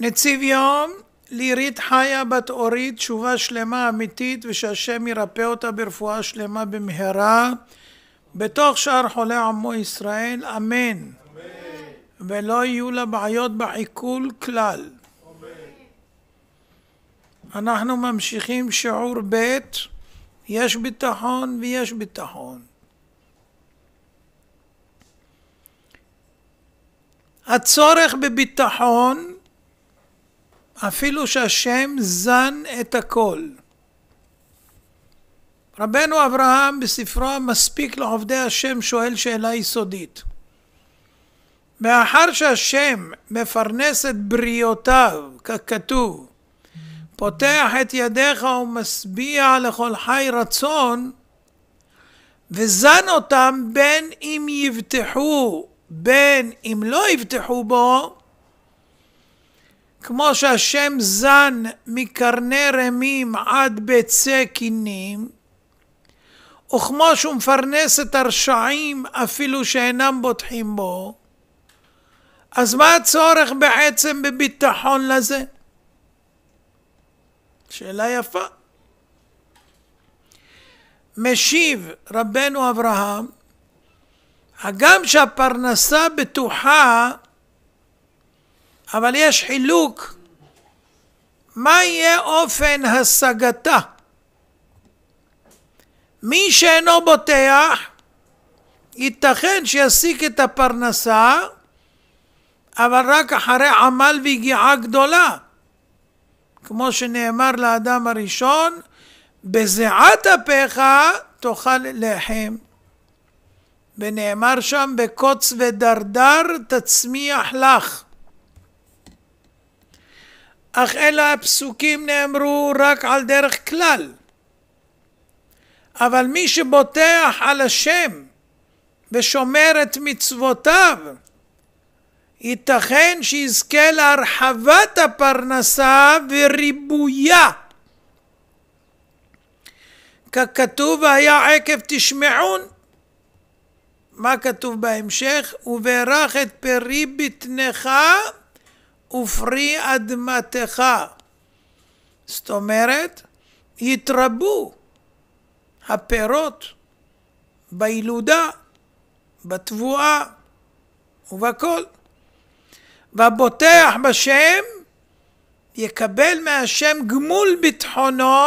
נציב יום לירית חיה בת אורית, תשובה שלמה אמיתית ושהשם ירפא אותה ברפואה שלמה במהרה בתוך שאר חולי עמו ישראל, אמן. ולא יהיו לה בעיות בעיכול כלל. אנחנו ממשיכים שיעור ב', יש ביטחון ויש ביטחון. הצורך בביטחון אפילו שהשם זן את הכל. רבנו אברהם בספרו מספיק לעובדי השם שואל שאלה יסודית. מאחר שהשם מפרנס את בריותיו, ככתוב, פותח את ידיך ומשביע לכל חי רצון, וזן אותם בין אם יבטחו בין אם לא יבטחו בו, כמו שהשם זן מקרני רמים עד ביצי קינים, וכמו שהוא מפרנס את הרשעים אפילו שאינם בוטחים בו, אז מה הצורך בעצם בביטחון לזה? שאלה יפה. משיב רבנו אברהם, הגם שהפרנסה בטוחה אבל יש חילוק מה יהיה אופן השגתה. מי שאינו בוטח ייתכן שיסיק את הפרנסה אבל רק אחרי עמל ויגיעה גדולה כמו שנאמר לאדם הראשון בזיעת אפיך תאכל לחם ונאמר שם בקוץ ודרדר תצמיח לך אך אלה הפסוקים נאמרו רק על דרך כלל. אבל מי שבוטח על השם ושומר את מצוותיו, ייתכן שיזכה להרחבת הפרנסה וריבויה. ככתוב והיה עקב תשמעון. מה כתוב בהמשך? וברך את פרי בטנך ופרי אדמתך. זאת אומרת, יתרבו הפירות בילודה, בתבואה ובכל. והבוטח בשם יקבל מהשם גמול ביטחונו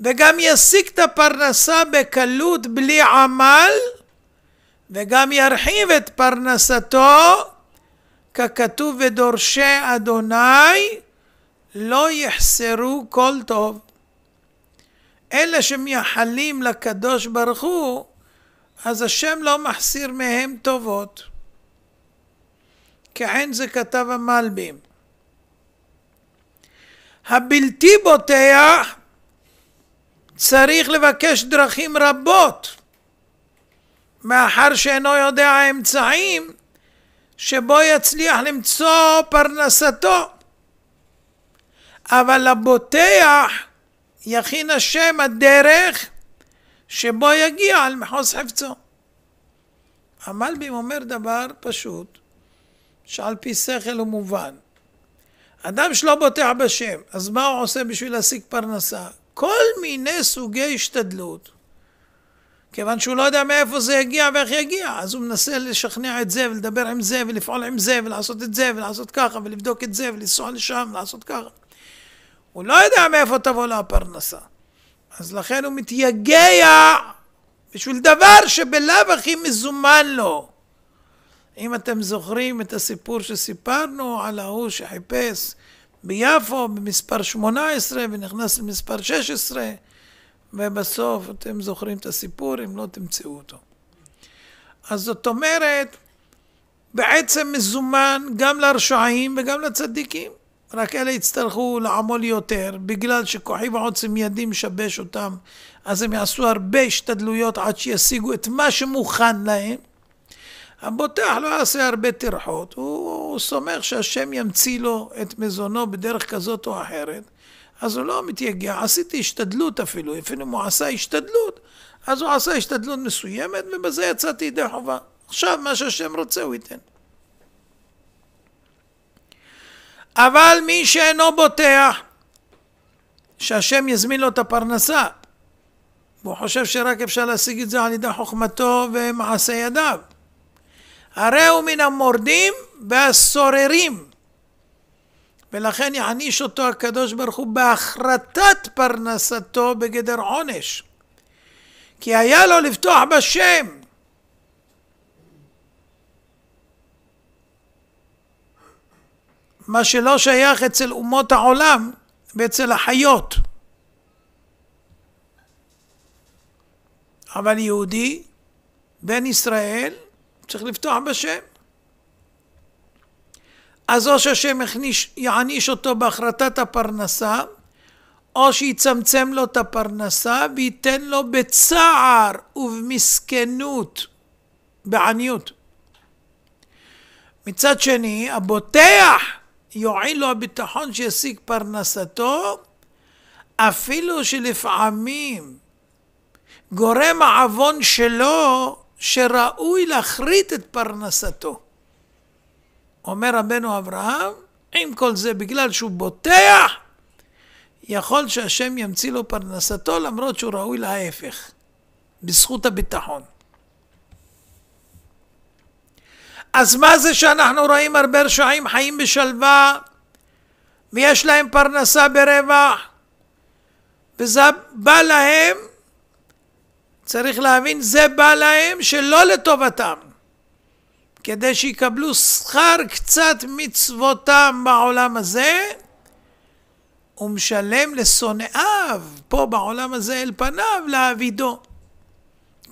וגם ישיג את הפרנסה בקלות בלי עמל וגם ירחיב את פרנסתו ככתוב ודורשי אדוני לא יחסרו כל טוב. אלה שמייחלים לקדוש ברוך הוא, אז השם לא מחסיר מהם טובות. כעין זה כתב המלבים. הבלתי בוטח צריך לבקש דרכים רבות, מאחר שאינו יודע אמצעים, שבו יצליח למצוא פרנסתו. אבל הבוטח יכין השם הדרך שבו יגיע אל מחוז חפצו. המלבים אומר דבר פשוט, שעל פי שכל הוא מובן. אדם שלא בוטח בשם, אז מה הוא עושה בשביל להשיג פרנסה? כל מיני סוגי השתדלות כיוון שהוא לא יודע מאיפה זה יגיע ואיך יגיע, אז הוא מנסה לשכנע את זה ולדבר עם זה ולפעול עם זה ולעשות את זה ולעשות ככה ולבדוק את זה ולנסוע לשם ולעשות ככה. הוא לא יודע מאיפה תבוא לו הפרנסה. אז לכן הוא מתייגע בשביל דבר שבלאו הכי מזומן לו. אם אתם זוכרים את הסיפור שסיפרנו על ההוא שחיפש ביפו במספר 18 ונכנס למספר 16 ובסוף אתם זוכרים את הסיפור, אם לא תמצאו אותו. אז זאת אומרת, בעצם מזומן גם לרשעים וגם לצדיקים. רק אלה יצטרכו לעמול יותר, בגלל שכוחי ועוצם ידי משבש אותם, אז הם יעשו הרבה השתדלויות עד שישיגו את מה שמוכן להם. הבוטח לא יעשה הרבה טרחות, הוא, הוא סומך שהשם ימציא לו את מזונו בדרך כזאת או אחרת, אז הוא לא מתייגע, עשיתי השתדלות אפילו, אפילו אם הוא עשה השתדלות, אז הוא עשה השתדלות מסוימת, ובזה יצאתי ידי חובה. עכשיו, מה שהשם רוצה הוא ייתן. אבל מי שאינו בוטח, שהשם יזמין לו את הפרנסה, והוא חושב שרק אפשר להשיג את זה על ידי חוכמתו ומעשה ידיו. הרי הוא מן המורדים והסוררים ולכן יעניש אותו הקדוש ברוך הוא בהחרטת פרנסתו בגדר עונש. כי היה לו לפתוח בשם. מה שלא שייך אצל אומות העולם ואצל החיות. אבל יהודי, בן ישראל, צריך לפתוח בשם. אז או שהשם יעניש אותו בהחרטת הפרנסה, או שיצמצם לו את הפרנסה וייתן לו בצער ובמסכנות, בעניות. מצד שני, הבוטח יועיל לו הביטחון שישיג פרנסתו, אפילו שלפעמים גורם העוון שלו שראוי להכרית את פרנסתו. אומר רבנו אברהם, עם כל זה, בגלל שהוא בוטח, יכול שהשם ימציא לו פרנסתו, למרות שהוא ראוי להפך, בזכות הביטחון. אז מה זה שאנחנו רואים הרבה רשעים חיים בשלווה, ויש להם פרנסה ברווח, וזה בא להם, צריך להבין, זה בא להם שלא לטובתם. כדי שיקבלו שכר קצת מצוותם בעולם הזה, ומשלם לשונאיו פה בעולם הזה אל פניו להעבידו.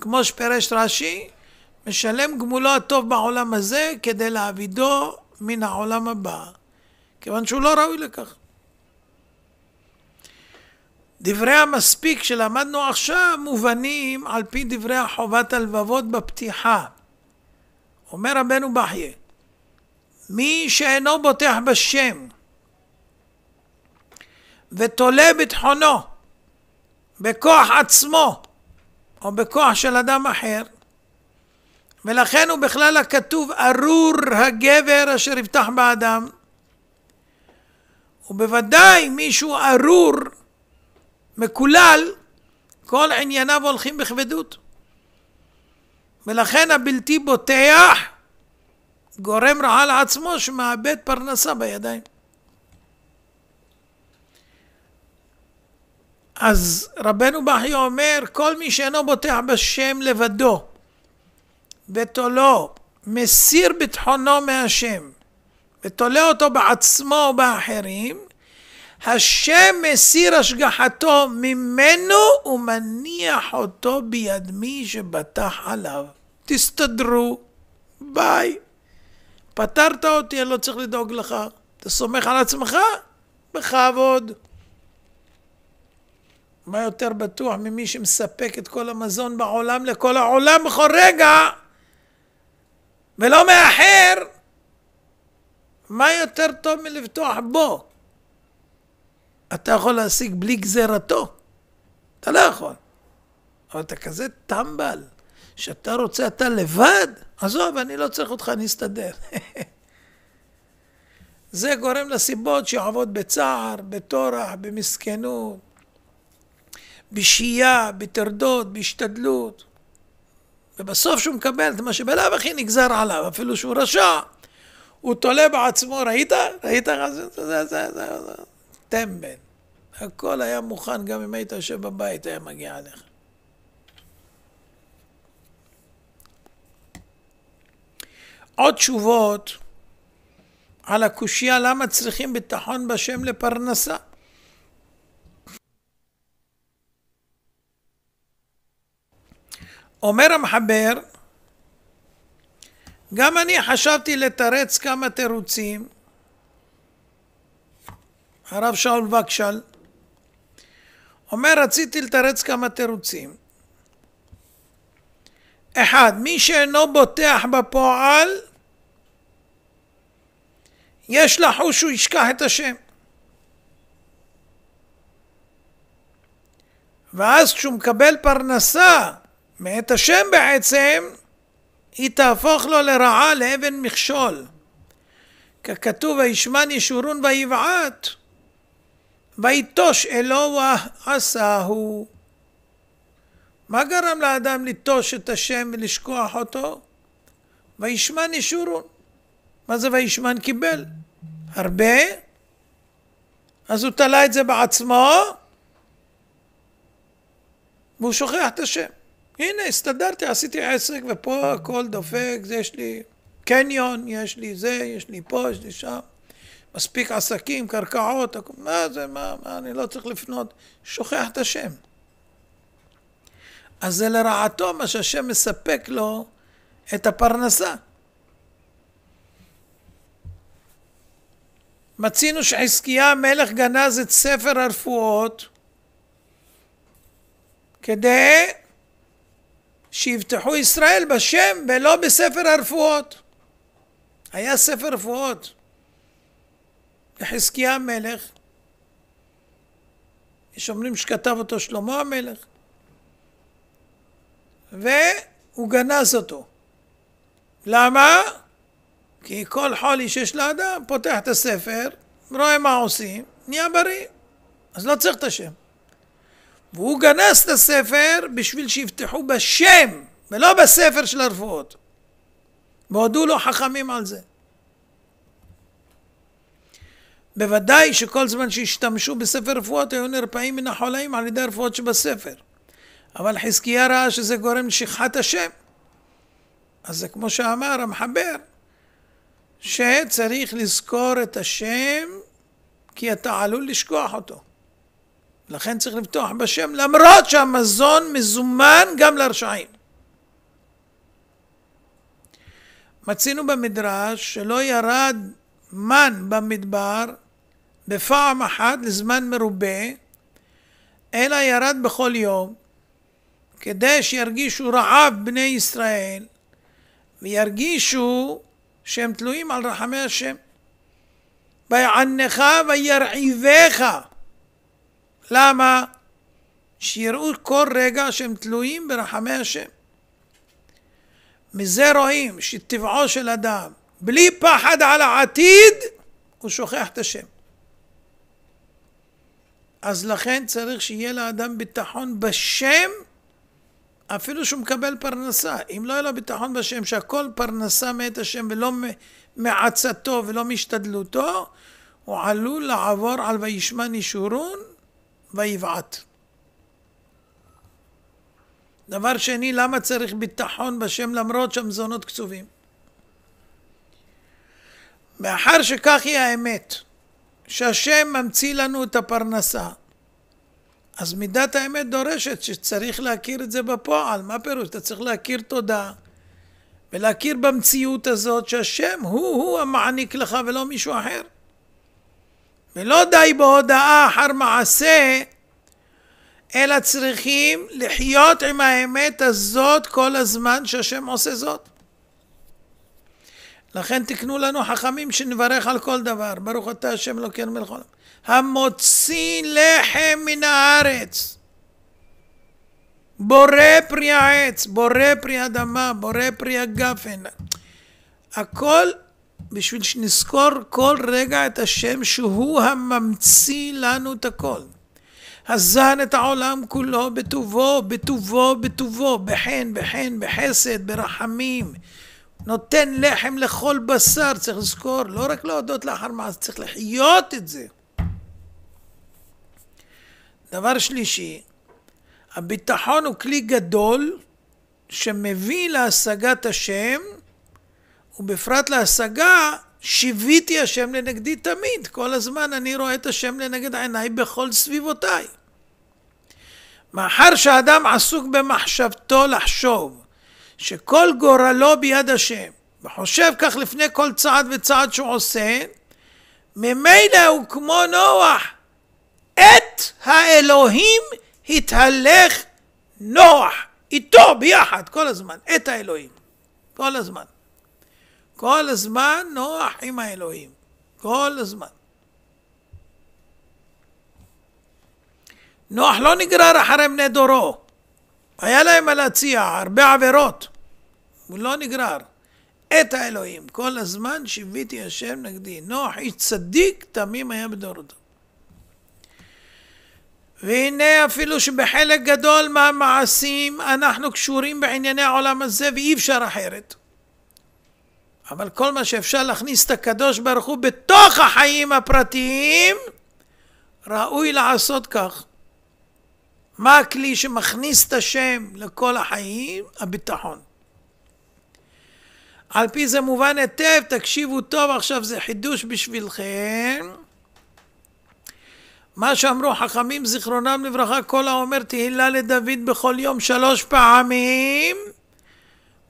כמו שפרש רש"י, משלם גמולו הטוב בעולם הזה כדי להעבידו מן העולם הבא, כיוון שהוא לא ראוי לכך. דברי המספיק שלמדנו עכשיו מובנים על פי דברי חובת הלבבות בפתיחה. אומר רבנו בחייה, מי שאינו בוטח בשם ותולה ביטחונו בכוח עצמו או בכוח של אדם אחר, ולכן הוא בכלל הכתוב ארור הגבר אשר יבטח באדם, ובוודאי מישהו ארור, מקולל, כל ענייניו הולכים בכבדות. ולכן הבלתי בוטח גורם רעה לעצמו שמאבד פרנסה בידיים. אז רבנו בחי אומר, כל מי שאינו בוטח בשם לבדו, ותולו, מסיר ביטחונו מהשם, ותולה אותו בעצמו ובאחרים, השם מסיר השגחתו ממנו ומניח אותו ביד מי שבטח עליו. תסתדרו, ביי. פתרת אותי, אני לא צריך לדאוג לך. אתה סומך על עצמך? בכבוד. מה יותר בטוח ממי שמספק את כל המזון בעולם לכל העולם בכל רגע ולא מאחר? מה יותר טוב מלבטוח בו? אתה יכול להשיג בלי גזירתו. אתה לא יכול. אבל אתה כזה טמבל, שאתה רוצה אתה לבד, עזוב, אני לא צריך אותך, אני אסתדר. זה גורם לסיבות שיעבוד בצער, בטורח, במסכנות, בשהייה, בטרדות, בהשתדלות. ובסוף שהוא מקבל את מה שבלאו הכי נגזר עליו, אפילו שהוא רשע, הוא תולה בעצמו, ראית? ראית? זה, זה, זה, זה. טמבל. הכל היה מוכן, גם אם היית יושב בבית, היה מגיע אליך. עוד תשובות על הקושייה למה צריכים ביטחון בשם לפרנסה. אומר המחבר, גם אני חשבתי לתרץ כמה תירוצים הרב שאול וקשל, אומר רציתי לתרץ כמה תירוצים. אחד, מי שאינו בוטח בפועל יש לחוש שהוא ישכח את השם. ואז כשהוא מקבל פרנסה מאת השם בעצם, היא תהפוך לו לרעה לאבן מכשול. ככתוב, הישמן ישורון ויבעט. ויטוש אלוה עשהו. מה גרם לאדם לטוש את השם ולשכוח אותו? וישמן ישורון. מה זה וישמן קיבל? הרבה? אז הוא תלה את זה בעצמו והוא שוכח את השם. הנה, הסתדרתי, עשיתי עסק ופה הכל דופק, זה יש לי קניון, יש לי זה, יש לי פה, יש לי שם. מספיק עסקים, קרקעות, מה זה, מה, מה, אני לא צריך לפנות, שוכח את השם. אז זה לרעתו מה שהשם מספק לו את הפרנסה. מצינו שחזקיה המלך גנז את ספר הרפואות כדי שיבטחו ישראל בשם ולא בספר הרפואות. היה ספר רפואות. לחזקיה המלך. יש אומרים שכתב אותו שלמה המלך. והוא גנז אותו. למה? כי כל חולי שיש לאדם פותח את הספר, רואה מה עושים, נהיה בריא. אז לא צריך את השם. והוא גנז את הספר בשביל שיפתחו בשם, ולא בספר של הרפואות. והודו לו חכמים על זה. בוודאי שכל זמן שהשתמשו בספר רפואות היו נרפאים מן החולאים על ידי הרפואות שבספר. אבל חזקיה ראה שזה גורם לשכחת השם. אז זה כמו שאמר המחבר, שצריך לזכור את השם כי אתה עלול לשכוח אותו. לכן צריך לבטוח בשם למרות שהמזון מזומן גם לרשעים. מצינו במדרש שלא ירד מן במדבר בפעם אחת לזמן מרובה, אלא ירד בכל יום, כדי שירגישו רעב בני ישראל, וירגישו שהם תלויים על רחמי השם. ויענך וירעיבך. למה? שיראו כל רגע שהם תלויים ברחמי השם. מזה רואים שטבעו של אדם, בלי פחד על העתיד, הוא שוכח את השם. אז לכן צריך שיהיה לאדם ביטחון בשם, אפילו שהוא מקבל פרנסה. אם לא יהיה לו ביטחון בשם, שהכל פרנסה מאת השם ולא מעצתו ולא משתדלותו, הוא עלול לעבור על וישמע נישורון ויבעט. דבר שני, למה צריך ביטחון בשם למרות שהמזונות קצובים? מאחר שכך היא האמת. שהשם ממציא לנו את הפרנסה. אז מידת האמת דורשת שצריך להכיר את זה בפועל. מה פירוש? אתה צריך להכיר תודה ולהכיר במציאות הזאת שהשם הוא-הוא המעניק לך ולא מישהו אחר. ולא די בהודעה אחר מעשה, אלא צריכים לחיות עם האמת הזאת כל הזמן שהשם עושה זאת. לכן תקנו לנו חכמים שנברך על כל דבר. ברוך אתה השם אלוקינו מלך העולם. המוציא לחם מן הארץ. בורא פרי העץ, בורא פרי אדמה, בורא פרי הגפן. הכל בשביל שנזכור כל רגע את השם שהוא הממציא לנו את הכל. הזן את העולם כולו בטובו, בטובו, בטובו, בחן, בחן, בחסד, ברחמים, נותן לחם לכל בשר, צריך לזכור, לא רק להודות לאחר מעשה, צריך לחיות את זה. דבר שלישי, הביטחון הוא כלי גדול שמביא להשגת השם, ובפרט להשגה, שיוויתי השם לנגדי תמיד. כל הזמן אני רואה את השם לנגד עיניי בכל סביבותיי. מאחר שאדם עסוק במחשבתו לחשוב, שכל גורלו ביד השם, וחושב כך לפני כל צעד וצעד שהוא עושה, ממילא הוא כמו נוח. את האלוהים התהלך נוח, איתו ביחד, כל הזמן, את האלוהים, כל הזמן. כל הזמן נוח עם האלוהים, כל הזמן. נוח לא נגרר אחרי בני דורו, היה להם מה להציע, הרבה עבירות. הוא לא נגרר. את האלוהים, כל הזמן שיוויתי השם נגדי. נוח איש צדיק תמים היה בדורותו. והנה אפילו שבחלק גדול מהמעשים אנחנו קשורים בענייני העולם הזה ואי אפשר אחרת. אבל כל מה שאפשר להכניס את הקדוש ברוך הוא בתוך החיים הפרטיים, ראוי לעשות כך. מה הכלי שמכניס את השם לכל החיים? הביטחון. על פי זה מובן היטב, תקשיבו טוב, עכשיו זה חידוש בשבילכם. מה שאמרו חכמים זיכרונם לברכה, כל האומר תהילה לדוד בכל יום שלוש פעמים,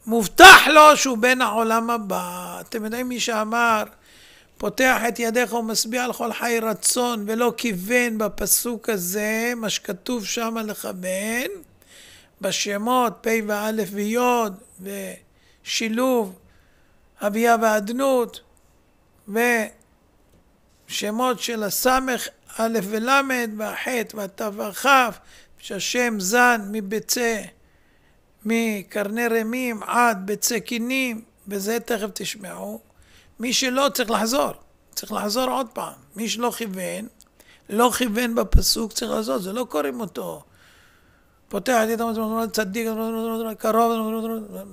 מובטח לו שהוא בן העולם הבא. אתם יודעים מי שאמר פותח את ידיך ומשביע לכל חי רצון, ולא כיוון בפסוק הזה, מה שכתוב שמה לכוון, בשמות פ' וא' וי' ושילוב אביה ואדנות ושמות של הסמך א' ול' והח' והת' והכ', שהשם זן מביצי, מקרני רמים עד ביצי קינים, וזה תכף תשמעו. מי שלא צריך לחזור, צריך לחזור עוד פעם. מי שלא כיוון, לא כיוון בפסוק, צריך לעשות, זה לא קוראים אותו. פותח את המזמור, צדיק, קרוב,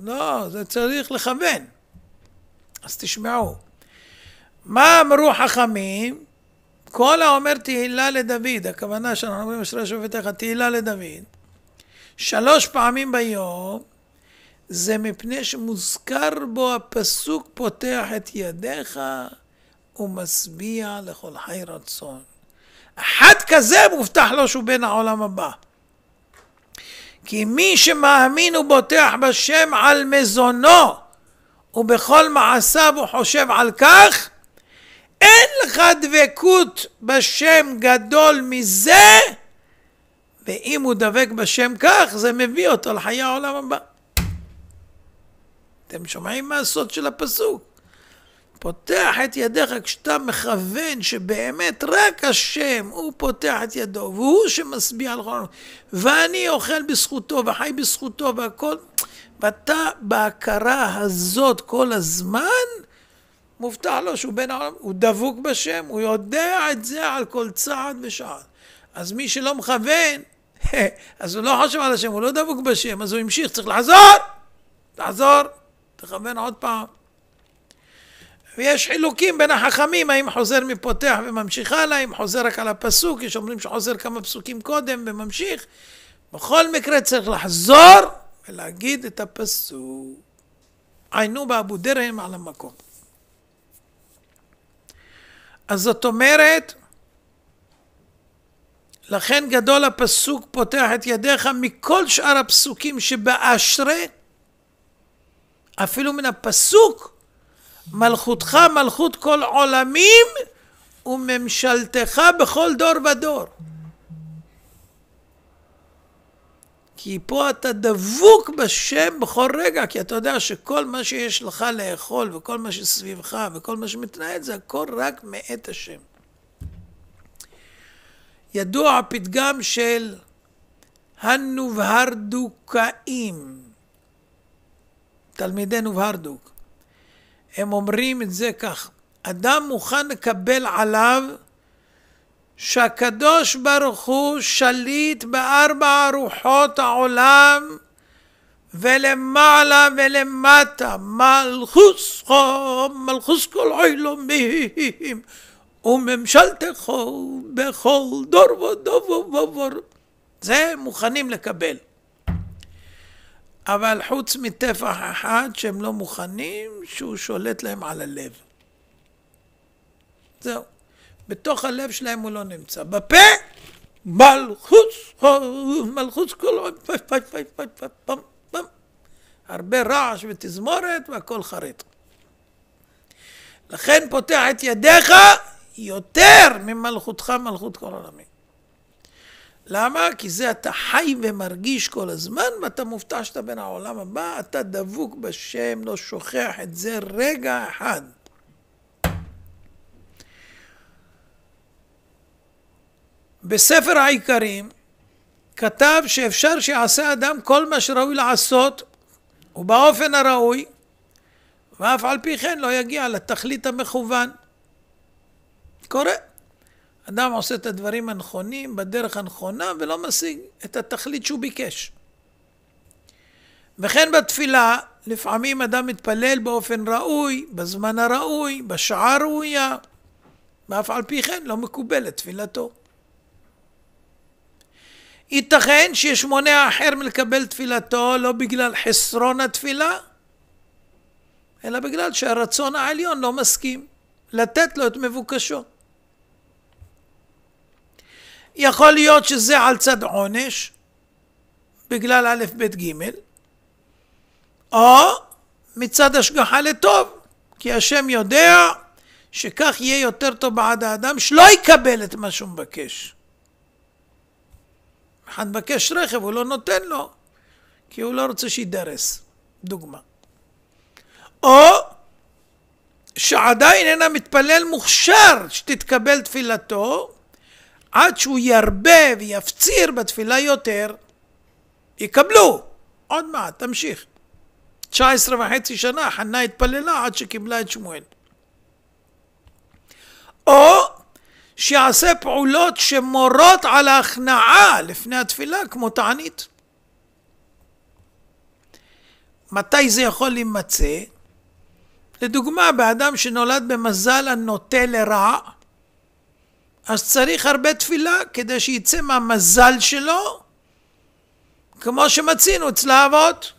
לא, זה צריך לכוון. אז תשמעו. מה אמרו חכמים? כל האומר תהילה לדוד, הכוונה שאנחנו אומרים אשרי שופטיך, תהילה לדוד, שלוש פעמים ביום, זה מפני שמוזכר בו הפסוק פותח את ידיך ומשביע לכל חי רצון. אחד כזה מובטח לו שהוא בן העולם הבא. כי מי שמאמין ובוטח בשם על מזונו ובכל מעשיו הוא חושב על כך, אין לך דבקות בשם גדול מזה, ואם הוא דבק בשם כך, זה מביא אותו לחיי העולם הבא. אתם שומעים מה הסוד של הפסוק? פותח את ידיך כשאתה מכוון שבאמת רק השם הוא פותח את ידו והוא שמשביע על חולנו ואני אוכל בזכותו וחי בזכותו והכל ואתה בהכרה הזאת כל הזמן מובטח לו שהוא בן העולם, הוא דבוק בשם, הוא יודע את זה על כל צעד ושעד. אז מי שלא מכוון, אז הוא לא חושב על השם, הוא לא דבוק בשם, אז הוא המשיך, צריך לעזור! לעזור! לכוון עוד פעם. ויש חילוקים בין החכמים, האם חוזר מפותח וממשיך הלאה, האם חוזר רק על הפסוק, יש אומרים שחוזר כמה פסוקים קודם וממשיך. בכל מקרה צריך לחזור ולהגיד את הפסוק. עיינו באבו דרהם על המקום. אז זאת אומרת, לכן גדול הפסוק פותח את ידיך מכל שאר הפסוקים שבאשרי אפילו מן הפסוק, מלכותך מלכות כל עולמים וממשלתך בכל דור ודור. כי פה אתה דבוק בשם בכל רגע, כי אתה יודע שכל מה שיש לך לאכול וכל מה שסביבך וכל מה שמתנהל זה הכל רק מאת השם. ידוע הפתגם של הנובהרדוקאים. תלמידינו והרדוק, הם אומרים את זה כך, אדם מוכן לקבל עליו שהקדוש ברוך הוא שליט בארבע רוחות העולם ולמעלה ולמטה מלכוס חום, מלכוס כל עולמים וממשלתכו בכל דור ודור ודור זה מוכנים לקבל אבל חוץ מטפח אחד שהם לא מוכנים, שהוא שולט להם על הלב. זהו. בתוך הלב שלהם הוא לא נמצא. בפה, מלחוץ, מלחוץ כל... פי, פי, פי, פי, פי, הרבה רעש ותזמורת והכל חריט. לכן פותח את ידיך יותר ממלכותך מלכות כל עולמי. למה? כי זה אתה חי ומרגיש כל הזמן, ואתה מופתע שאתה בן העולם הבא, אתה דבוק בשם, לא שוכח את זה רגע אחד. בספר העיקרים כתב שאפשר שיעשה אדם כל מה שראוי לעשות ובאופן הראוי ואף על פי כן לא יגיע לתכלית המכוון. קורה. אדם עושה את הדברים הנכונים בדרך הנכונה ולא משיג את התכלית שהוא ביקש. וכן בתפילה, לפעמים אדם מתפלל באופן ראוי, בזמן הראוי, בשעה הראויה, ואף על פי כן לא מקובלת תפילתו. ייתכן שיש מונע אחר מלקבל תפילתו לא בגלל חסרון התפילה, אלא בגלל שהרצון העליון לא מסכים לתת לו את מבוקשו. יכול להיות שזה על צד עונש, בגלל א', ב', ג', או מצד השגחה לטוב, כי השם יודע שכך יהיה יותר טוב בעד האדם שלא יקבל את מה שהוא מבקש. אחד מבקש רכב, הוא לא נותן לו, כי הוא לא רוצה שיידרס, דוגמה. או שעדיין אינה מתפלל מוכשר שתתקבל תפילתו, עד שהוא ירבה ויפציר בתפילה יותר, יקבלו. עוד מעט, תמשיך. 19 וחצי שנה חנה התפללה עד שקיבלה את שמואל. או שיעשה פעולות שמורות על ההכנעה לפני התפילה, כמו תענית. מתי זה יכול להימצא? לדוגמה, באדם שנולד במזל הנוטה לרע, אז צריך הרבה תפילה כדי שיצא מהמזל שלו, כמו שמצינו אצל האבות.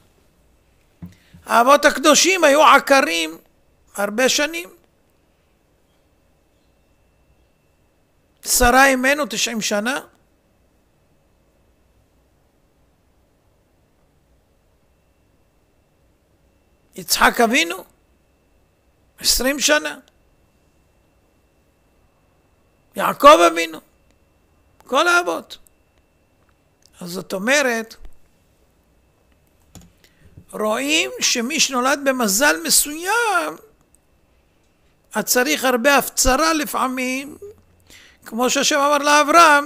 האבות הקדושים היו עקרים הרבה שנים. שרה אימנו תשעים שנה. יצחק אבינו עשרים שנה. יעקב אבינו, כל האבות. אז זאת אומרת, רואים שמי שנולד במזל מסוים, אז צריך הרבה הפצרה לפעמים, כמו שהשם אמר לאברהם,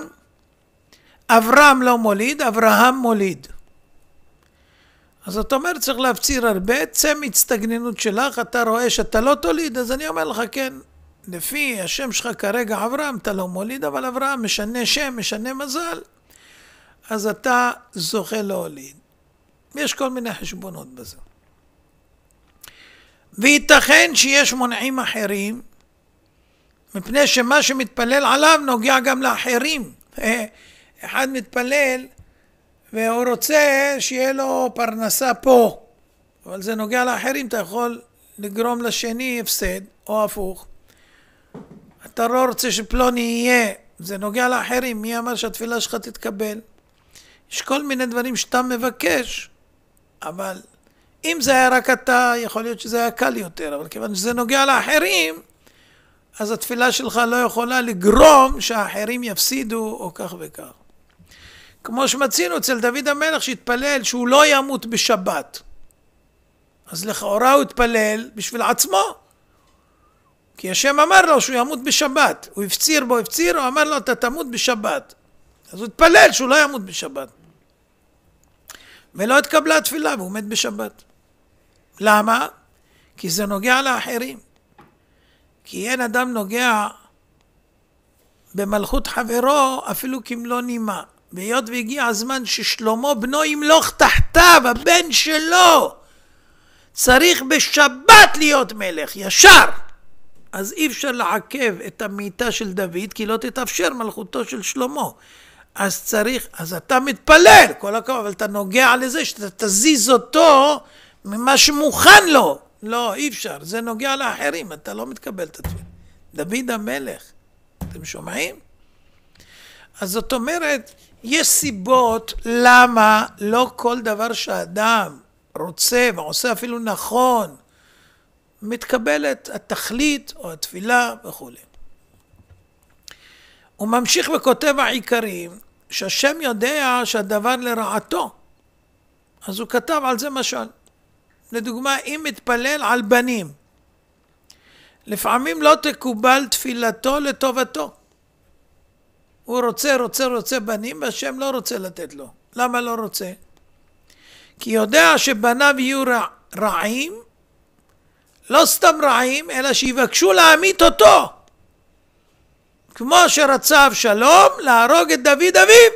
אברהם לא מוליד, אברהם מוליד. אז זאת אומרת, צריך להפציר הרבה, צא מהצטגננות שלך, אתה רואה שאתה לא תוליד, אז אני אומר לך, כן, לפי השם שלך כרגע אברהם, אתה לא מוליד, אבל אברהם משנה שם, משנה מזל, אז אתה זוכה להוליד. יש כל מיני חשבונות בזה. וייתכן שיש מונעים אחרים, מפני שמה שמתפלל עליו נוגע גם לאחרים. אחד מתפלל והוא רוצה שיהיה לו פרנסה פה, אבל זה נוגע לאחרים, אתה יכול לגרום לשני הפסד, או הפוך. אתה לא רוצה שפלוני יהיה, זה נוגע לאחרים, מי אמר שהתפילה שלך תתקבל? יש כל מיני דברים שאתה מבקש, אבל אם זה היה רק אתה, יכול להיות שזה היה קל יותר, אבל כיוון שזה נוגע לאחרים, אז התפילה שלך לא יכולה לגרום שהאחרים יפסידו או כך וכך. כמו שמצינו אצל דוד המלך שהתפלל שהוא לא ימות בשבת. אז לכאורה הוא התפלל בשביל עצמו. כי השם אמר לו שהוא ימות בשבת. הוא הפציר בו, הפציר, הוא אמר לו אתה תמות בשבת. אז הוא התפלל שהוא לא ימות בשבת. ולא התקבלה התפילה והוא מת בשבת. למה? כי זה נוגע לאחרים. כי אין אדם נוגע במלכות חברו אפילו כמלוא נימה. והיות והגיע הזמן ששלמה בנו ימלוך תחתיו, הבן שלו צריך בשבת להיות מלך, ישר. אז אי אפשר לעכב את המיטה של דוד, כי לא תתאפשר מלכותו של שלמה. אז צריך, אז אתה מתפלל, כל הכבוד, אבל אתה נוגע לזה שאתה תזיז אותו ממה שמוכן לו. לא, אי אפשר, זה נוגע לאחרים, אתה לא מתקבל את התפילה. דוד המלך, אתם שומעים? אז זאת אומרת, יש סיבות למה לא כל דבר שאדם רוצה ועושה אפילו נכון, מתקבלת התכלית או התפילה וכולי. הוא ממשיך וכותב העיקריים, שהשם יודע שהדבר לרעתו, אז הוא כתב על זה משל. לדוגמה, אם מתפלל על בנים, לפעמים לא תקובל תפילתו לטובתו. הוא רוצה, רוצה, רוצה בנים, והשם לא רוצה לתת לו. למה לא רוצה? כי יודע שבניו יהיו רע, רעים, לא סתם רעים, אלא שיבקשו להמית אותו. כמו שרצה אבשלום להרוג את דוד אביו.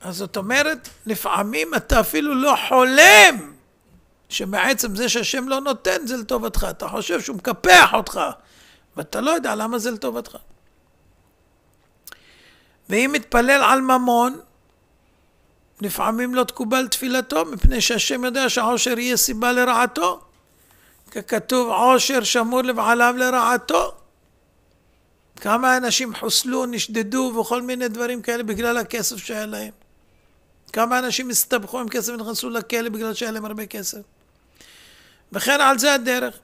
אז זאת אומרת, לפעמים אתה אפילו לא חולם שמעצם זה שהשם לא נותן זה לטובתך. אתה חושב שהוא מקפח אותך, ואתה לא יודע למה זה לטובתך. ואם מתפלל על ממון, לפעמים לא תקובל תפילתו, מפני שהשם יודע שהעושר יהיה סיבה לרעתו. ככתוב עושר שמור לבעליו לרעתו. כמה אנשים חוסלו, נשדדו וכל מיני דברים כאלה בגלל הכסף שהיה להם. כמה אנשים הסתבכו עם כסף ונכנסו לכלא בגלל שהיה להם הרבה כסף. וכן על זה הדרך.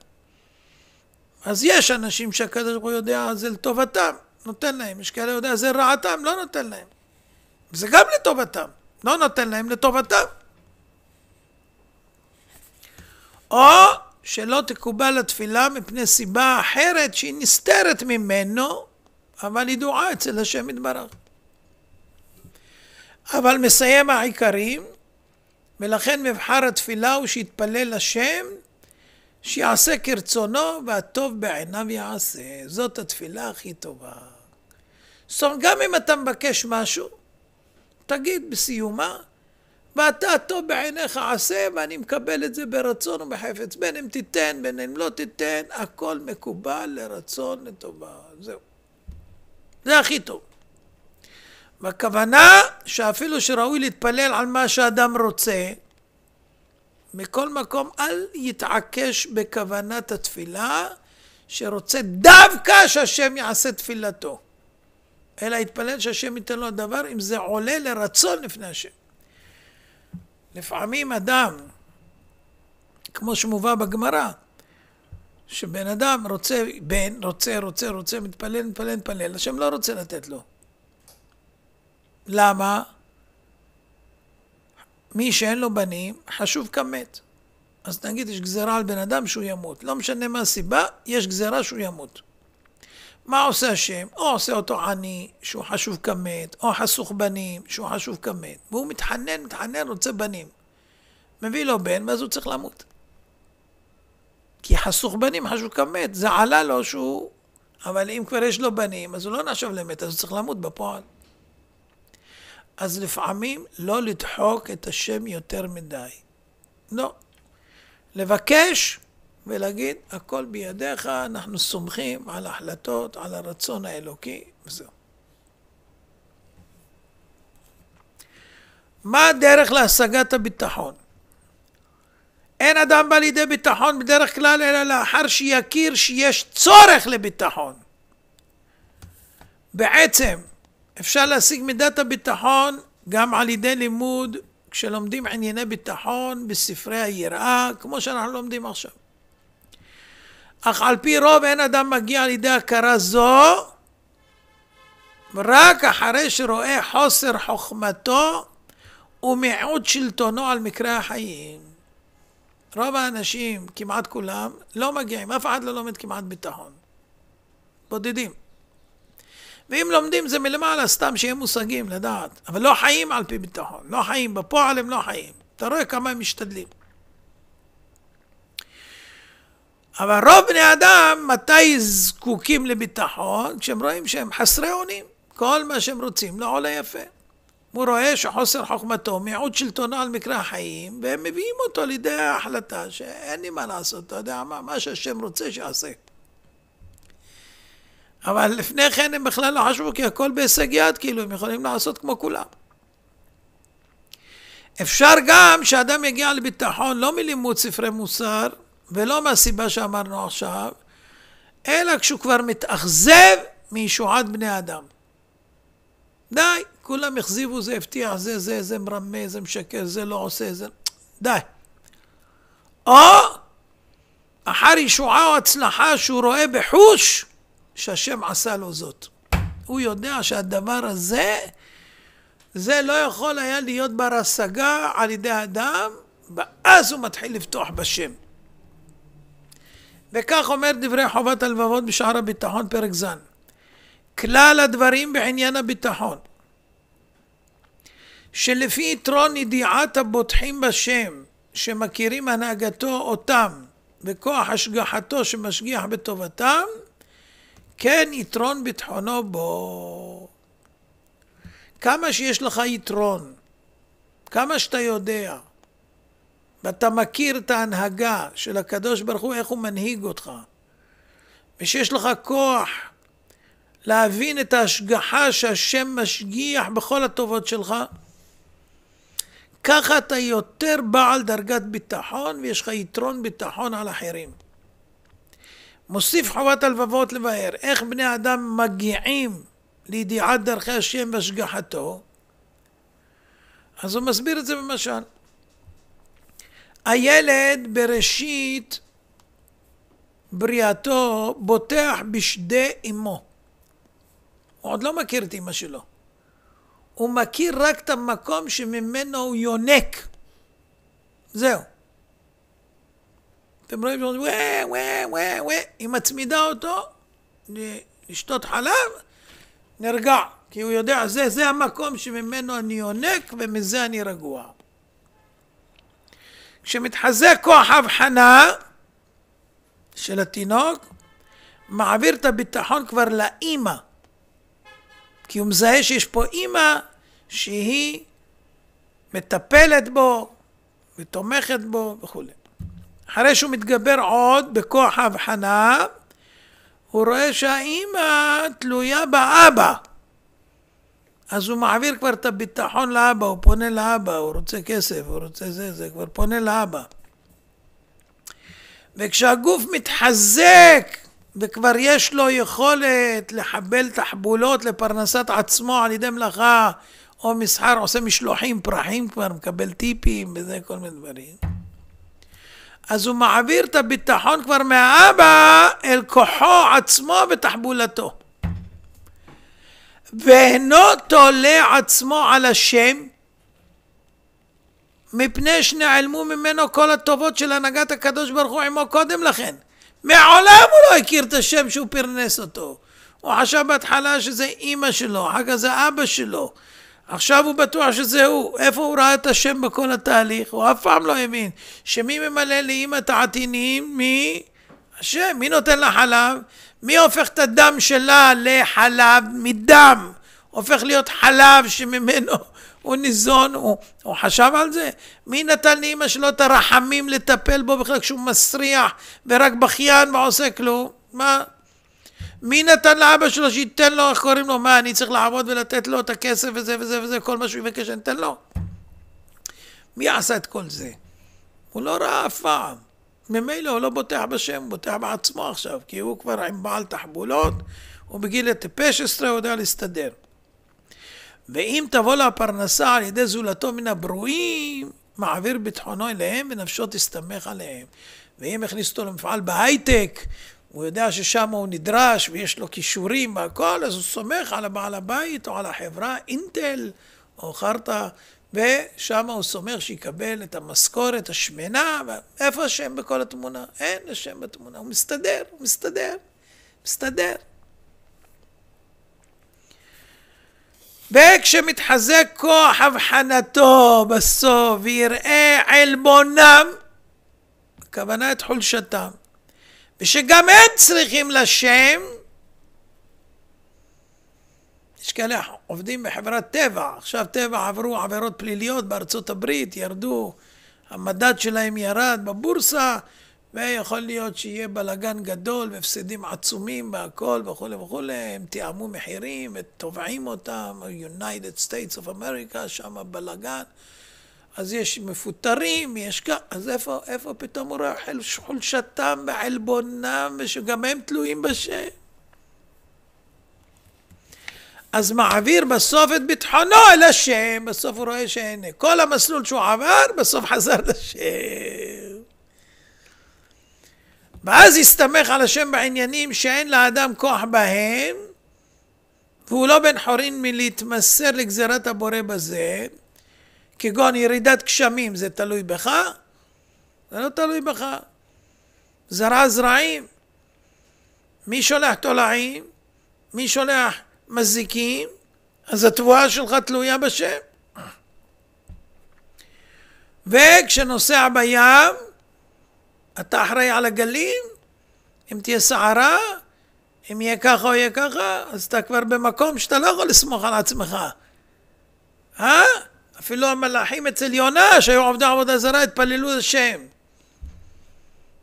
אז יש אנשים שהקדוש ברוך הוא יודע זה לטובתם, נותן להם. יש כאלה יודע זה רעתם, לא נותן להם. זה גם לטובתם. לא נותן להם לטובתם. או שלא תקובל התפילה מפני סיבה אחרת שהיא נסתרת ממנו, אבל ידועה אצל השם יתברך. אבל מסיים העיקרים, ולכן מבחר התפילה הוא שיתפלל השם, שיעשה כרצונו והטוב בעיניו יעשה. זאת התפילה הכי טובה. זאת אומרת, גם אם אתה מבקש משהו, תגיד בסיומה, ואתה טוב בעיניך עשה, ואני מקבל את זה ברצון ובחפץ. בין אם תיתן, בין אם לא תיתן, הכל מקובל לרצון לטובה. זהו. זה הכי טוב. והכוונה שאפילו שראוי להתפלל על מה שאדם רוצה, מכל מקום אל יתעקש בכוונת התפילה שרוצה דווקא שהשם יעשה תפילתו. אלא יתפלל שהשם ייתן לו דבר אם זה עולה לרצון לפני השם. לפעמים אדם, כמו שמובא בגמרא, שבן אדם רוצה, בן, רוצה, רוצה, רוצה, מתפלל, מתפלל, מתפלל, השם לא רוצה לתת לו. למה? מי שאין לו בנים, חשוב כמת. אז נגיד יש גזירה על בן אדם שהוא ימות. לא משנה מה הסיבה, יש גזירה שהוא ימות. מה עושה השם? או עושה אותו עני, שהוא חשוב כמת, או חסוך בנים, שהוא חשוב כמת. והוא מתחנן, מתחנן, רוצה בנים. מביא לו בן, ואז הוא צריך למות. כי חסוך בנים חשוב כמת, זה עלה לו שהוא... אבל אם כבר יש לו בנים, אז הוא לא נחשב למת, אז הוא צריך למות בפועל. אז לפעמים לא לדחוק את השם יותר מדי. לא. לבקש ולהגיד, הכל בידיך, אנחנו סומכים על ההחלטות, על הרצון האלוקי, וזהו. מה הדרך להשגת הביטחון? אין אדם בא לידי ביטחון בדרך כלל, אלא לאחר שיכיר שיש צורך לביטחון. בעצם, אפשר להשיג מידת הביטחון גם על ידי לימוד, כשלומדים ענייני ביטחון בספרי היראה, כמו שאנחנו לומדים עכשיו. אך על פי רוב אין אדם מגיע לידי הכרה זו רק אחרי שרואה חוסר חוכמתו ומיעוט שלטונו על מקרי החיים. רוב האנשים, כמעט כולם, לא מגיעים, אף אחד לא לומד כמעט ביטחון. בודדים. ואם לומדים זה מלמעלה, סתם שיהיה מושגים, לדעת. אבל לא חיים על פי ביטחון, לא חיים, בפועל הם לא חיים. אתה רואה כמה הם משתדלים. אבל רוב בני אדם, מתי זקוקים לביטחון? כשהם רואים שהם חסרי אונים. כל מה שהם רוצים לא עולה יפה. הוא רואה שחוסר חוכמתו, מיעוט שלטונו על מקרא החיים, והם מביאים אותו לידי ההחלטה שאין לי מה לעשות, אתה יודע מה, מה שהשם רוצה שיעשה. אבל לפני כן הם בכלל לא חשבו כי הכל בהישג יד, כאילו הם יכולים לעשות כמו כולם. אפשר גם שאדם יגיע לביטחון לא מלימוד ספרי מוסר, ולא מהסיבה שאמרנו עכשיו, אלא כשהוא כבר מתאכזב מישועת בני אדם. די, כולם הכזיבו, זה הבטיח, זה, זה, זה מרמה, זה משקר, זה לא עושה, זה... די. או אחר ישועה או הצלחה שהוא רואה בחוש שהשם עשה לו זאת. הוא יודע שהדבר הזה, זה לא יכול היה להיות בר השגה על ידי אדם, ואז הוא מתחיל לבטוח בשם. וכך אומר דברי חובת הלבבות בשער הביטחון פרק ז' כלל הדברים בעניין הביטחון שלפי יתרון ידיעת הבוטחים בשם שמכירים הנהגתו אותם וכוח השגחתו שמשגיח בטובתם כן יתרון ביטחונו בו כמה שיש לך יתרון כמה שאתה יודע ואתה מכיר את ההנהגה של הקדוש ברוך הוא, איך הוא מנהיג אותך. ושיש לך כוח להבין את ההשגחה שהשם משגיח בכל הטובות שלך, ככה אתה יותר בעל דרגת ביטחון ויש לך יתרון ביטחון על אחרים. מוסיף חובת הלבבות לבאר, איך בני אדם מגיעים לידיעת דרכי השם והשגחתו, אז הוא מסביר את זה במשל. הילד בראשית בריאתו בוטח בשדה אמו. הוא עוד לא מכיר את אמא שלו. הוא מכיר רק את המקום שממנו הוא יונק. זהו. אתם רואים שהוא אומר, וואה, וואה, וואה, וואה, היא מצמידה אותו לשתות חלב, נרגע. כי הוא יודע, זה, זה המקום שממנו אני יונק ומזה אני רגוע. כשמתחזק כוח ההבחנה של התינוק, מעביר את הביטחון כבר לאימא. כי הוא מזהה שיש פה אימא שהיא מטפלת בו, ותומכת בו וכולי. אחרי שהוא מתגבר עוד בכוח ההבחנה, הוא רואה שהאימא תלויה באבא. אז הוא מעביר כבר את הביטחון לאבא, הוא פונה לאבא, הוא רוצה כסף, הוא רוצה זה, זה כבר פונה לאבא. וכשהגוף מתחזק וכבר יש לו יכולת לחבל תחבולות לפרנסת עצמו על ידי מלאכה או מסחר, עושה משלוחים, פרחים כבר, מקבל טיפים וזה, כל מיני דברים. אז הוא מעביר את הביטחון כבר מהאבא אל כוחו עצמו ותחבולתו. ואינו תולה עצמו על השם מפני שנעלמו ממנו כל הטובות של הנהגת הקדוש ברוך הוא עמו קודם לכן. מעולם הוא לא הכיר את השם שהוא פרנס אותו. הוא חשב בהתחלה שזה אימא שלו, אחר כך זה אבא שלו. עכשיו הוא בטוח שזה הוא. איפה הוא ראה את השם בכל התהליך? הוא אף פעם לא האמין. שמי ממלא לאימא את העתינים? מי? השם. מי נותן לה חלב? מי הופך את הדם שלה לחלב מדם? הופך להיות חלב שממנו הוא ניזון, הוא, הוא חשב על זה? מי נתן לאמא שלו את הרחמים לטפל בו בכלל כשהוא מסריח ורק בכיין ועושה כלום? מה? מי נתן לאבא שלו שייתן לו, איך קוראים לו, מה, אני צריך לעבוד ולתת לו את הכסף וזה וזה וזה, כל מה שהוא יבקש, אני אתן לו? מי עשה את כל זה? הוא לא ראה אף פעם. ממילא הוא לא בוטח בשם, הוא בוטח בעצמו עכשיו, כי הוא כבר עם בעל תחבולות, הוא בגיל הטיפש עשרה יודע להסתדר. ואם תבוא לה הפרנסה על ידי זולתו מן הברואים, מעביר ביטחונו אליהם ונפשו תסתמך עליהם. ואם הכניס אותו למפעל בהייטק, הוא יודע ששם הוא נדרש ויש לו כישורים והכל, אז הוא סומך על הבעל הבית או על החברה אינטל או חרטא ושם הוא סומך שיקבל את המשכורת השמנה, ואיפה השם בכל התמונה? אין השם בתמונה, הוא מסתדר, הוא מסתדר, מסתדר. וכשמתחזק כוח הבחנתו בסוף ויראה עלבונם, הכוונה את חולשתם, ושגם הם צריכים לשם, יש כאלה עובדים בחברת טבע, עכשיו טבע עברו עבירות פליליות בארצות הברית, ירדו, המדד שלהם ירד בבורסה, ויכול להיות שיהיה בלאגן גדול והפסדים עצומים והכול וכולי וכולי, הם תיאמו מחירים, ותובעים אותם, United States of America, שם בלגן, אז יש מפוטרים, יש כ... אז איפה, איפה פתאום הוא רואה חולשתם ועלבונם, שגם הם תלויים בשם? אז מעביר בסוף את ביטחונו אל השם, בסוף הוא רואה שהנה, כל המסלול שהוא עבר, בסוף חזר לשם. ואז הסתמך על השם בעניינים שאין לאדם כוח בהם, והוא לא בן חורין מלהתמסר לגזירת הבורא בזה, כגון ירידת גשמים, זה תלוי בך? זה לא תלוי בך. זרע זרעים. מי שולח תולעים? מי שולח מזיקים, אז התבואה שלך תלויה בשם. וכשנוסע בים, אתה אחראי על הגלים, אם תהיה סערה, אם יהיה ככה או יהיה ככה, אז אתה כבר במקום שאתה לא יכול לסמוך על עצמך. אה? אפילו המלאכים אצל יונה, שהיו עובדי עבודה זרה, התפללו לשם.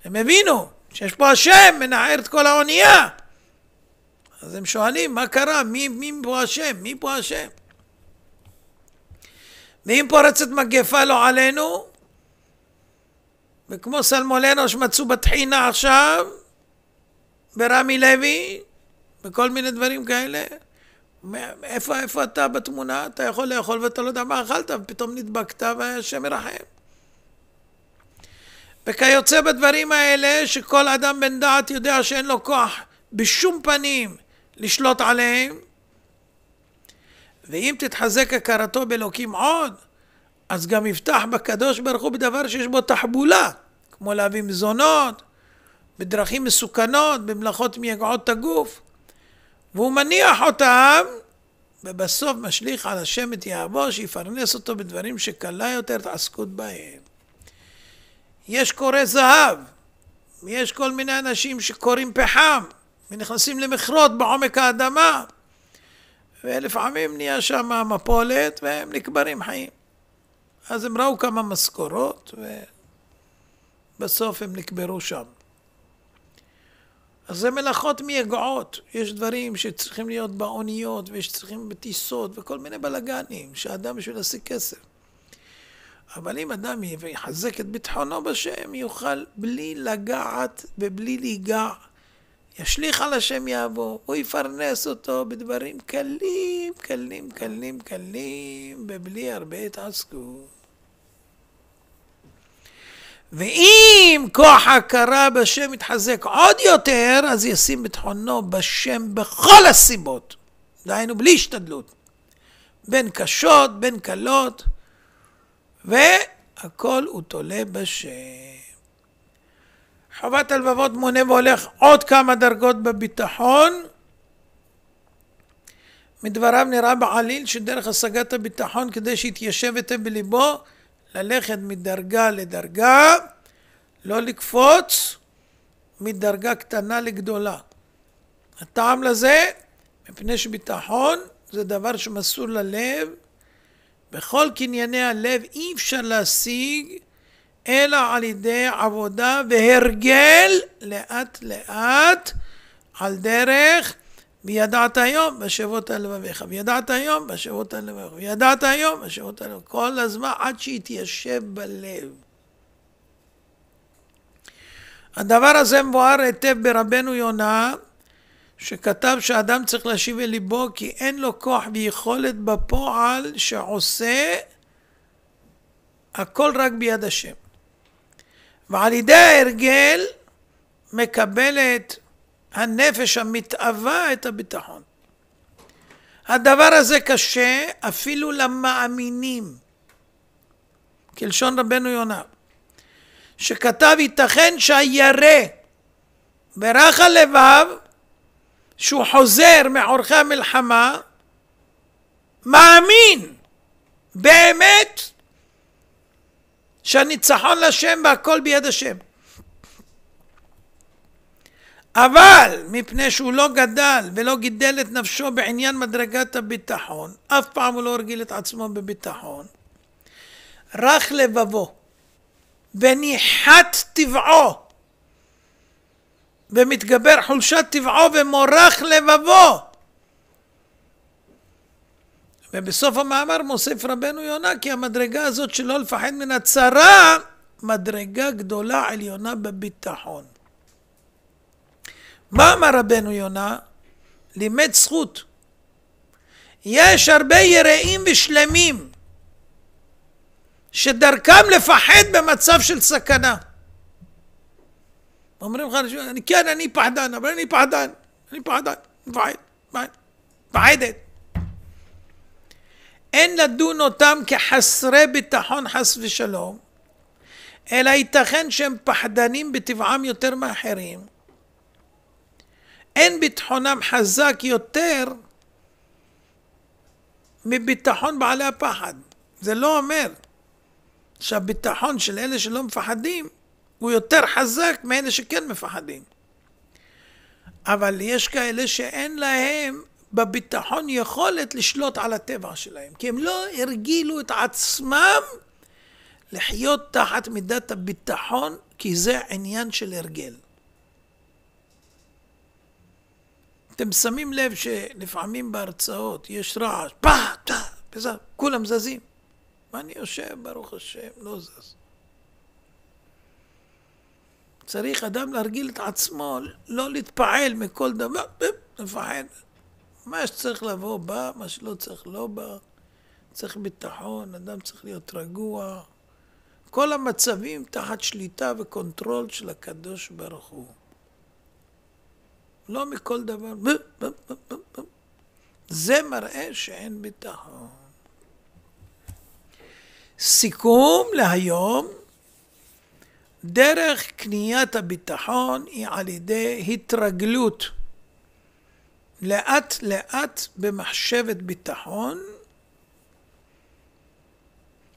הם הבינו שיש פה השם מנער את כל האונייה. אז הם שואלים, מה קרה? מי, מי פה השם? מי פה השם? ואם פורצת מגפה לא עלינו, וכמו סלמולנו שמצאו בטחינה עכשיו, ברמי לוי, וכל מיני דברים כאלה, איפה, איפה אתה בתמונה? אתה יכול לאכול ואתה לא יודע מה אכלת, ופתאום נדבקת והשם מרחם. וכיוצא בדברים האלה, שכל אדם בן דעת יודע שאין לו כוח בשום פנים לשלוט עליהם, ואם תתחזק הכרתו באלוקים עוד, אז גם יפתח בקדוש ברוך הוא בדבר שיש בו תחבולה, כמו להביא מזונות, בדרכים מסוכנות, במלאכות מייגעות את הגוף, והוא מניח אותם, ובסוף משליך על השם את יהבו, שיפרנס אותו בדברים שקלה יותר התעסקות בהם. יש קורא זהב, יש כל מיני אנשים שקוראים פחם, ונכנסים למכרות בעומק האדמה, ולפעמים נהיה שם מפולת והם נקברים חיים. אז הם ראו כמה משכורות ובסוף הם נקברו שם. אז זה מלאכות מייגעות, יש דברים שצריכים להיות באוניות ושצריכים בטיסות וכל מיני בלאגנים שאדם בשביל להשיג כסף. אבל אם אדם יחזק את ביטחונו בשם, יוכל בלי לגעת ובלי להיגע ישליך על השם יעבור, הוא יפרנס אותו בדברים קלים, קלים, קלים, קלים, ובלי הרבה התעסקות. ואם כוח הכרה בשם יתחזק עוד יותר, אז ישים ביטחונו בשם בכל הסיבות, דהיינו בלי השתדלות, בין קשות, בין קלות, והכל הוא תולה בשם. חוות הלבבות מונה והולך עוד כמה דרגות בביטחון. מדבריו נראה בעליל שדרך השגת הביטחון כדי שיתיישב היטב בליבו ללכת מדרגה לדרגה, לא לקפוץ מדרגה קטנה לגדולה. הטעם לזה, מפני שביטחון זה דבר שמסור ללב, בכל קנייני הלב אי אפשר להשיג אלא על ידי עבודה והרגל לאט לאט על דרך וידעת היום בשבות על לבביך, וידעת היום בשבות על לבביך, וידעת היום בשבות על לבביך, כל הזמן עד שהתיישב בלב. הדבר הזה מבואר היטב ברבנו יונה, שכתב שאדם צריך להשיב אל ליבו כי אין לו כוח ויכולת בפועל שעושה הכל רק ביד השם. ועל ידי ההרגל מקבלת הנפש המתאווה את הביטחון. הדבר הזה קשה אפילו למאמינים, כלשון רבנו יונה, שכתב ייתכן שהירא ברך הלבב שהוא חוזר מעורכי המלחמה, מאמין באמת שהניצחון לשם והכל ביד השם. אבל מפני שהוא לא גדל ולא גידל את נפשו בעניין מדרגת הביטחון, אף פעם הוא לא הרגיל את עצמו בביטחון, רך לבבו וניחת טבעו ומתגבר חולשת טבעו ומורך לבבו ובסוף המאמר מוסיף רבנו יונה כי המדרגה הזאת שלא לפחד מן הצרה, מדרגה גדולה עליונה בביטחון. מה אמר רבנו יונה? לימד זכות. יש הרבה יראים ושלמים שדרכם לפחד במצב של סכנה. אומרים לך, אנשים, כן, אני פחדן, אבל אני פחדן, אני פחדן, מפחד, מפחדת. אין לדון אותם כחסרי ביטחון חס ושלום, אלא ייתכן שהם פחדנים בטבעם יותר מאחרים. אין ביטחונם חזק יותר מביטחון בעלי הפחד. זה לא אומר שהביטחון של אלה שלא מפחדים הוא יותר חזק מאלה שכן מפחדים. אבל יש כאלה שאין להם בביטחון יכולת לשלוט על הטבע שלהם, כי הם לא הרגילו את עצמם לחיות תחת מידת הביטחון, כי זה עניין של הרגל. אתם שמים לב שלפעמים בהרצאות יש רעש, פח, פח, וזה, כולם זזים. ואני יושב, ברוך השם, לא זז. צריך אדם להרגיל את עצמו, לא להתפעל מכל דבר, לפחד. מה שצריך לבוא בא, מה שלא צריך לא בא. צריך ביטחון, אדם צריך להיות רגוע. כל המצבים תחת שליטה וקונטרול של הקדוש ברוך הוא. לא מכל דבר. זה מראה שאין ביטחון. סיכום להיום, דרך קניית הביטחון היא על ידי התרגלות. לאט לאט במחשבת ביטחון.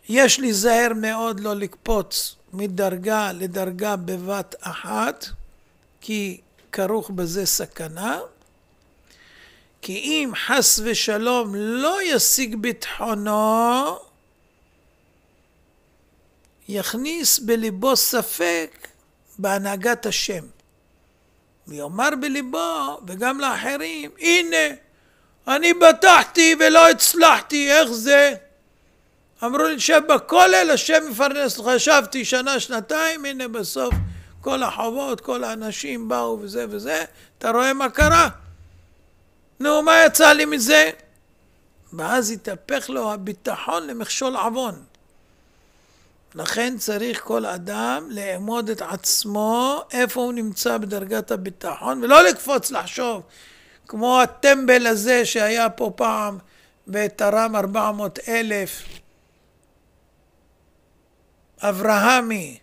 יש להיזהר מאוד לא לקפוץ מדרגה לדרגה בבת אחת, כי כרוך בזה סכנה. כי אם חס ושלום לא ישיג ביטחונו, יכניס בליבו ספק בהנהגת השם. ויאמר בליבו, וגם לאחרים, הנה, אני בטחתי ולא הצלחתי, איך זה? אמרו לי, שב בכולל, השם מפרנס לך. ישבתי שנה, שנתיים, הנה בסוף כל החובות, כל האנשים באו וזה וזה, אתה רואה מה קרה? נו, מה יצא לי מזה? ואז התהפך לו הביטחון למכשול עוון. לכן צריך כל אדם לאמוד את עצמו, איפה הוא נמצא בדרגת הביטחון, ולא לקפוץ לחשוב, כמו הטמבל הזה שהיה פה פעם ותרם 400 אלף, אברהמי,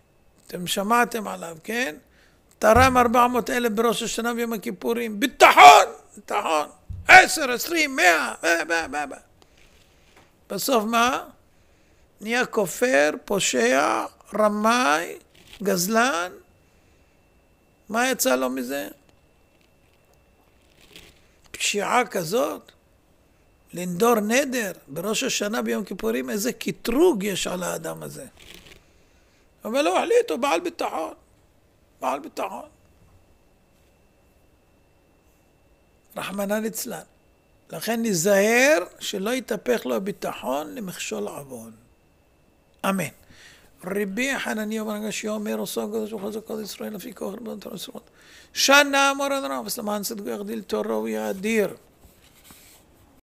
אתם שמעתם עליו, כן? תרם 400 אלף בראש השנה ויום הכיפורים, ביטחון, ביטחון, עשר, עשרים, מאה, 100, 100, 100. בסוף מה? נהיה כופר, פושע, רמאי, גזלן. מה יצא לו מזה? פשיעה כזאת? לנדור נדר בראש השנה ביום כיפורים, איזה קטרוג יש על האדם הזה. אבל הוא החליט, הוא בעל ביטחון. בעל ביטחון. רחמנא ליצלן. לכן ניזהר שלא יתהפך לו הביטחון למכשול עוון. אמן. רבי חנני בן הגשיה אומר, עושה הקדוש ברוך הוא זכות ישראל, לפי כוח רבנו תורה וסורות. שנה מורן רב, סלמן צדקו יחדיל תורו ויאדיר.